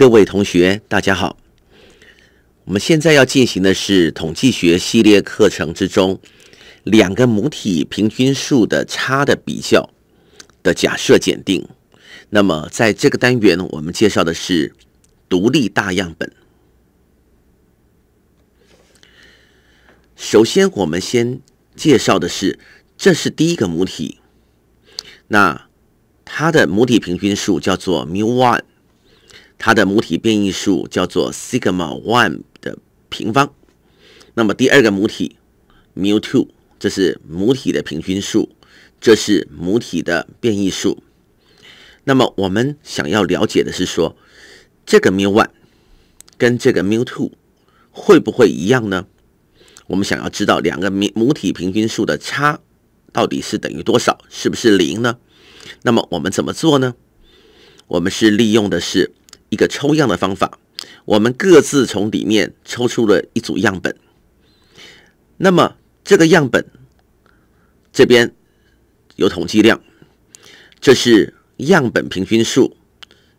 各位同学，大家好。我们现在要进行的是统计学系列课程之中两个母体平均数的差的比较的假设检定。那么，在这个单元，我们介绍的是独立大样本。首先，我们先介绍的是，这是第一个母体，那它的母体平均数叫做缪 e 它的母体变异数叫做 sigma one 的平方。那么第二个母体 mu two，这是母体的平均数，这是母体的变异数。那么我们想要了解的是说，这个 mu one 跟这个 mu two 会不会一样呢？我们想要知道两个母体平均数的差到底是等于多少，是不是零呢？那么我们怎么做呢？我们是利用的是。一个抽样的方法，我们各自从里面抽出了一组样本。那么这个样本这边有统计量，这是样本平均数、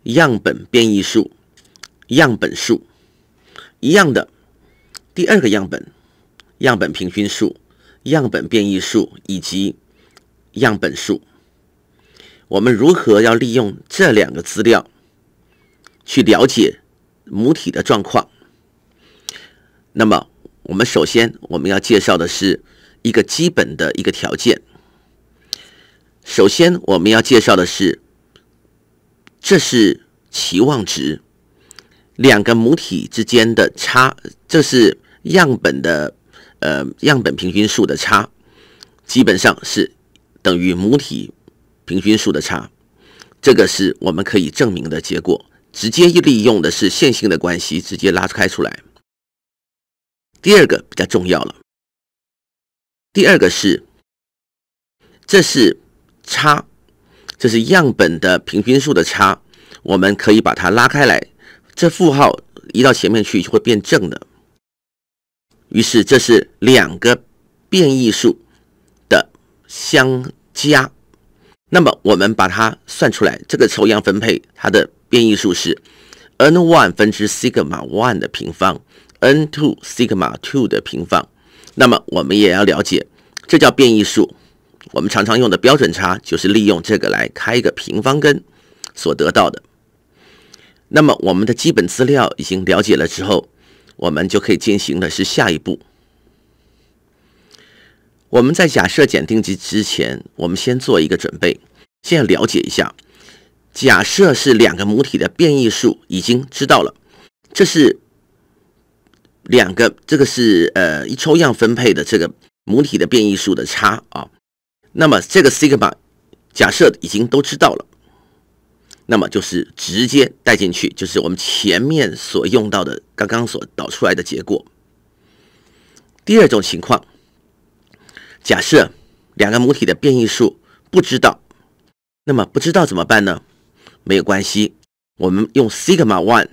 样本变异数、样本数一样的。第二个样本，样本平均数、样本变异数以及样本数，我们如何要利用这两个资料？去了解母体的状况。那么，我们首先我们要介绍的是一个基本的一个条件。首先，我们要介绍的是，这是期望值，两个母体之间的差，这是样本的呃样本平均数的差，基本上是等于母体平均数的差，这个是我们可以证明的结果。直接利用的是线性的关系，直接拉开出来。第二个比较重要了。第二个是，这是差，这是样本的平均数的差，我们可以把它拉开来。这负号移到前面去就会变正的。于是这是两个变异数的相加。那么我们把它算出来，这个抽样分配它的。变异数是 n one 分之 sigma one 的平方，n two sigma two 的平方。那么我们也要了解，这叫变异数。我们常常用的标准差就是利用这个来开一个平方根所得到的。那么我们的基本资料已经了解了之后，我们就可以进行的是下一步。我们在假设检级之前，我们先做一个准备，先了解一下。假设是两个母体的变异数已经知道了，这是两个，这个是呃一抽样分配的这个母体的变异数的差啊。那么这个 sigma 假设已经都知道了，那么就是直接带进去，就是我们前面所用到的刚刚所导出来的结果。第二种情况，假设两个母体的变异数不知道，那么不知道怎么办呢？没有关系，我们用 sigma one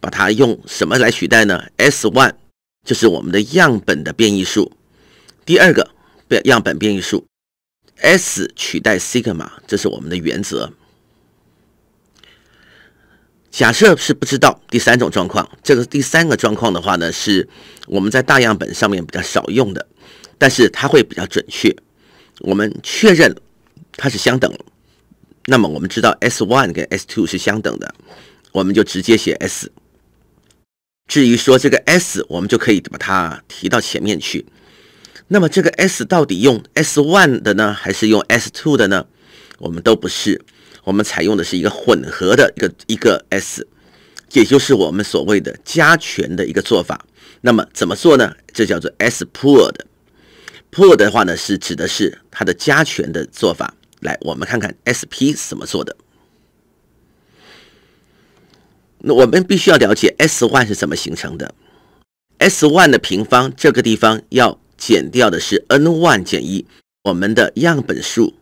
把它用什么来取代呢？s one 就是我们的样本的变异数。第二个变样本变异数 s 取代 sigma，这是我们的原则。假设是不知道第三种状况，这个第三个状况的话呢，是我们在大样本上面比较少用的，但是它会比较准确。我们确认它是相等。那么我们知道 S one 跟 S two 是相等的，我们就直接写 S。至于说这个 S，我们就可以把它提到前面去。那么这个 S 到底用 S one 的呢，还是用 S two 的呢？我们都不是，我们采用的是一个混合的一个一个 S，也就是我们所谓的加权的一个做法。那么怎么做呢？这叫做 S pooled。pool 的话呢，是指的是它的加权的做法。来，我们看看 S P 怎么做的。那我们必须要了解 S one 是怎么形成的。S one 的平方，这个地方要减掉的是 n one 减一，我们的样本数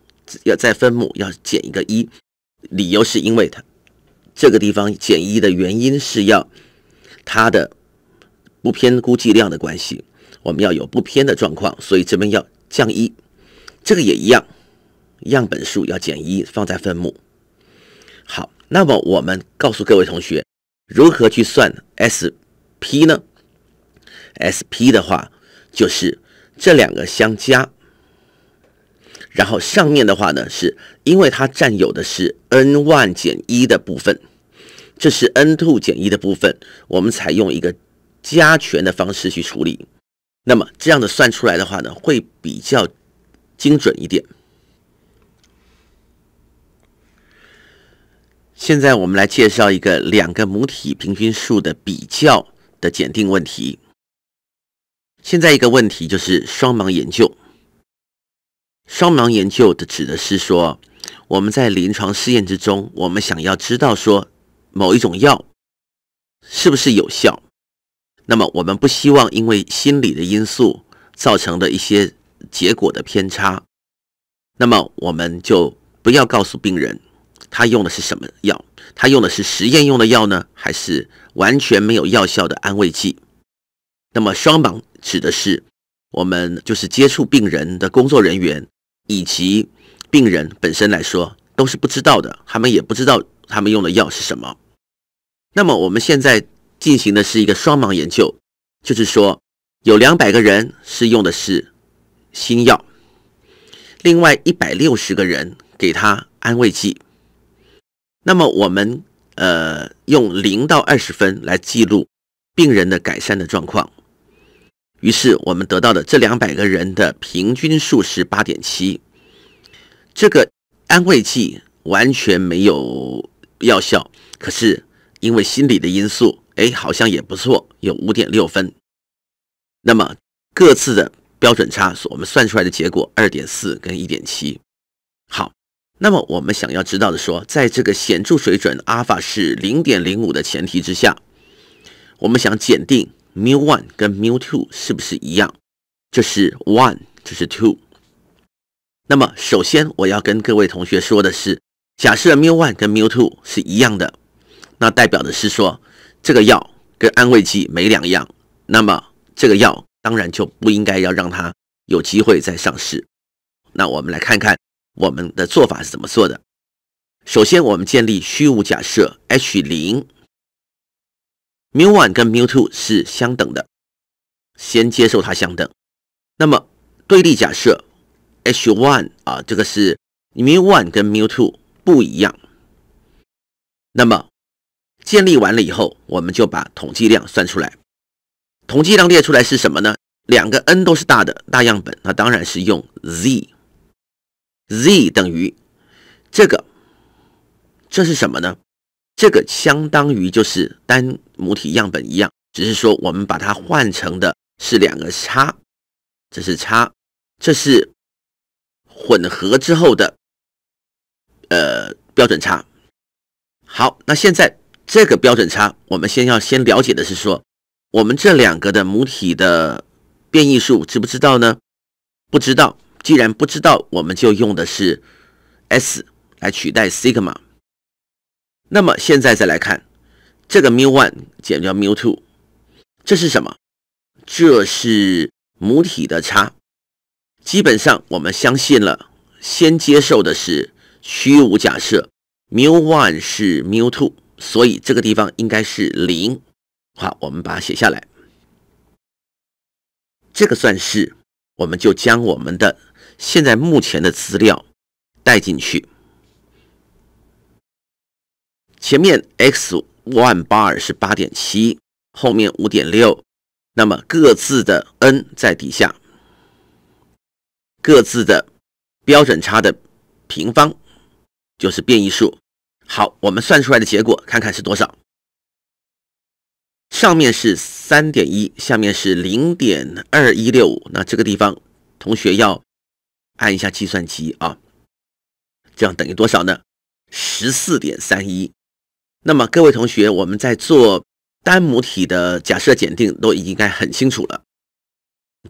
要在分母要减一个一。理由是因为它这个地方减一的原因是要它的不偏估计量的关系，我们要有不偏的状况，所以这边要降一。这个也一样。样本数要减一，放在分母。好，那么我们告诉各位同学，如何去算 S P 呢？S P 的话，就是这两个相加，然后上面的话呢，是因为它占有的是 n 万减一的部分，这是 n two 减一的部分，我们采用一个加权的方式去处理。那么这样的算出来的话呢，会比较精准一点。现在我们来介绍一个两个母体平均数的比较的检定问题。现在一个问题就是双盲研究。双盲研究的指的是说，我们在临床试验之中，我们想要知道说某一种药是不是有效，那么我们不希望因为心理的因素造成的一些结果的偏差，那么我们就不要告诉病人。他用的是什么药？他用的是实验用的药呢，还是完全没有药效的安慰剂？那么双盲指的是我们就是接触病人的工作人员以及病人本身来说都是不知道的，他们也不知道他们用的药是什么。那么我们现在进行的是一个双盲研究，就是说有两百个人是用的是新药，另外一百六十个人给他安慰剂。那么我们呃用零到二十分来记录病人的改善的状况，于是我们得到的这两百个人的平均数是八点七，这个安慰剂完全没有药效，可是因为心理的因素，哎，好像也不错，有五点六分。那么各自的标准差，我们算出来的结果二点四跟一点七。那么我们想要知道的说，在这个显著水准阿尔法是零点零五的前提之下，我们想检定缪 one 跟缪 two 是不是一样，这是 one，这是 two。那么首先我要跟各位同学说的是，假设 mu one 跟缪 two 是一样的，那代表的是说这个药跟安慰剂没两样，那么这个药当然就不应该要让它有机会再上市。那我们来看看。我们的做法是怎么做的？首先，我们建立虚无假设 H 零，mu one 跟 mu two 是相等的，先接受它相等。那么对立假设 H one 啊，这个是 mu one 跟 mu two 不一样。那么建立完了以后，我们就把统计量算出来。统计量列出来是什么呢？两个 n 都是大的大样本，那当然是用 z。z 等于这个，这是什么呢？这个相当于就是单母体样本一样，只是说我们把它换成的是两个差，这是差，这是混合之后的呃标准差。好，那现在这个标准差，我们先要先了解的是说，我们这两个的母体的变异数知不知道呢？不知道。既然不知道，我们就用的是 s 来取代 sigma。那么现在再来看这个 mu one 减掉 mu two，这是什么？这是母体的差。基本上我们相信了，先接受的是虚无假设，mu one 是 mu two，所以这个地方应该是零。好，我们把它写下来。这个算式，我们就将我们的。现在目前的资料带进去，前面 x 万巴尔是八点七，后面五点六，那么各自的 n 在底下，各自的标准差的平方就是变异数。好，我们算出来的结果，看看是多少。上面是三点一，下面是零点二一六五。那这个地方同学要。按一下计算机啊，这样等于多少呢？十四点三一。那么各位同学，我们在做单母体的假设检定都应该很清楚了。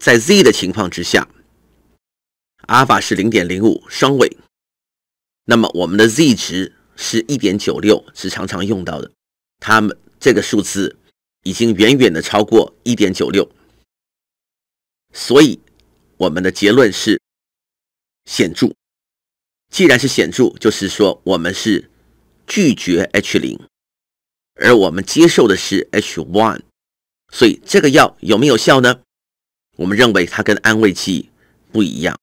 在 Z 的情况之下，阿尔法是零点零五，双尾。那么我们的 Z 值是一点九六，是常常用到的。他们这个数字已经远远的超过一点九六，所以我们的结论是。显著，既然是显著，就是说我们是拒绝 H 零，而我们接受的是 H one，所以这个药有没有效呢？我们认为它跟安慰剂不一样，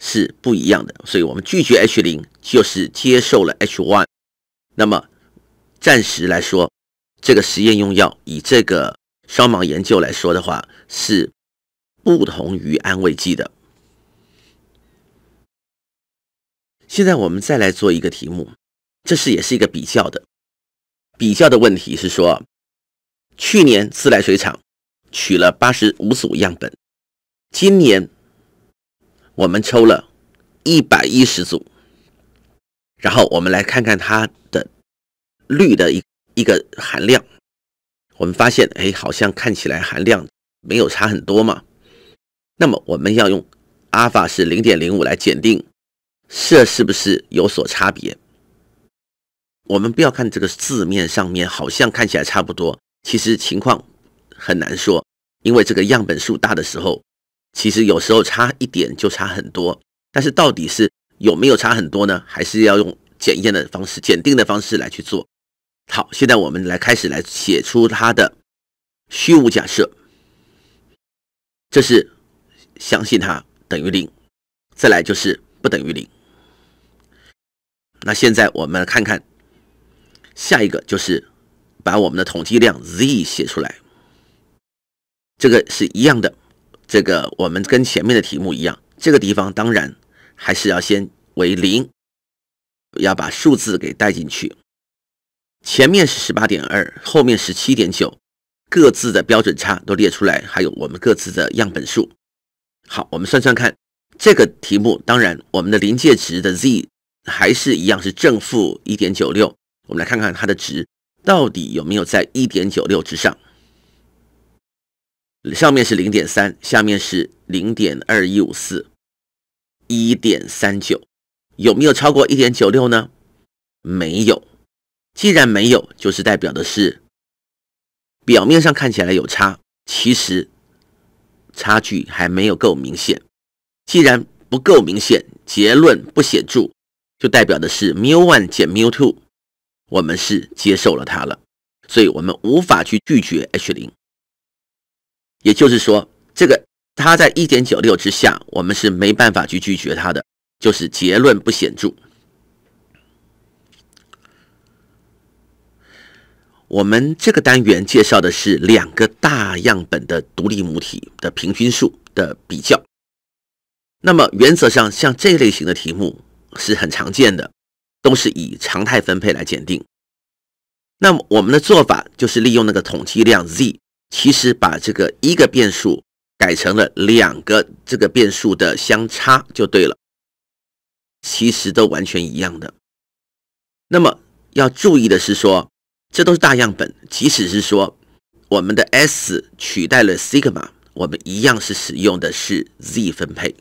是不一样的。所以我们拒绝 H 零，就是接受了 H one。那么暂时来说，这个实验用药以这个双盲研究来说的话，是不同于安慰剂的。现在我们再来做一个题目，这是也是一个比较的，比较的问题是说，去年自来水厂取了八十五组样本，今年我们抽了一百一十组，然后我们来看看它的氯的一一个含量，我们发现哎，好像看起来含量没有差很多嘛，那么我们要用阿尔法是零点零五来检定。这是不是有所差别？我们不要看这个字面上面，好像看起来差不多，其实情况很难说。因为这个样本数大的时候，其实有时候差一点就差很多。但是到底是有没有差很多呢？还是要用检验的方式、检定的方式来去做。好，现在我们来开始来写出它的虚无假设，这是相信它等于零，再来就是不等于零。那现在我们看看下一个，就是把我们的统计量 z 写出来。这个是一样的，这个我们跟前面的题目一样。这个地方当然还是要先为零，要把数字给带进去。前面是十八点二，后面十七点九，各自的标准差都列出来，还有我们各自的样本数。好，我们算算看，这个题目当然我们的临界值的 z。还是一样是正负一点九六，我们来看看它的值到底有没有在一点九六之上。上面是零点三，下面是零点二一五四，一点三九有没有超过一点九六呢？没有。既然没有，就是代表的是表面上看起来有差，其实差距还没有够明显。既然不够明显，结论不显著。就代表的是 mu one 减 mu two，我们是接受了它了，所以我们无法去拒绝 H 零。也就是说，这个它在1.96之下，我们是没办法去拒绝它的，就是结论不显著。我们这个单元介绍的是两个大样本的独立母体的平均数的比较。那么原则上，像这类型的题目。是很常见的，都是以常态分配来检定。那么我们的做法就是利用那个统计量 z，其实把这个一个变数改成了两个这个变数的相差就对了，其实都完全一样的。那么要注意的是说，这都是大样本，即使是说我们的 s 取代了 sigma，我们一样是使用的是 z 分配。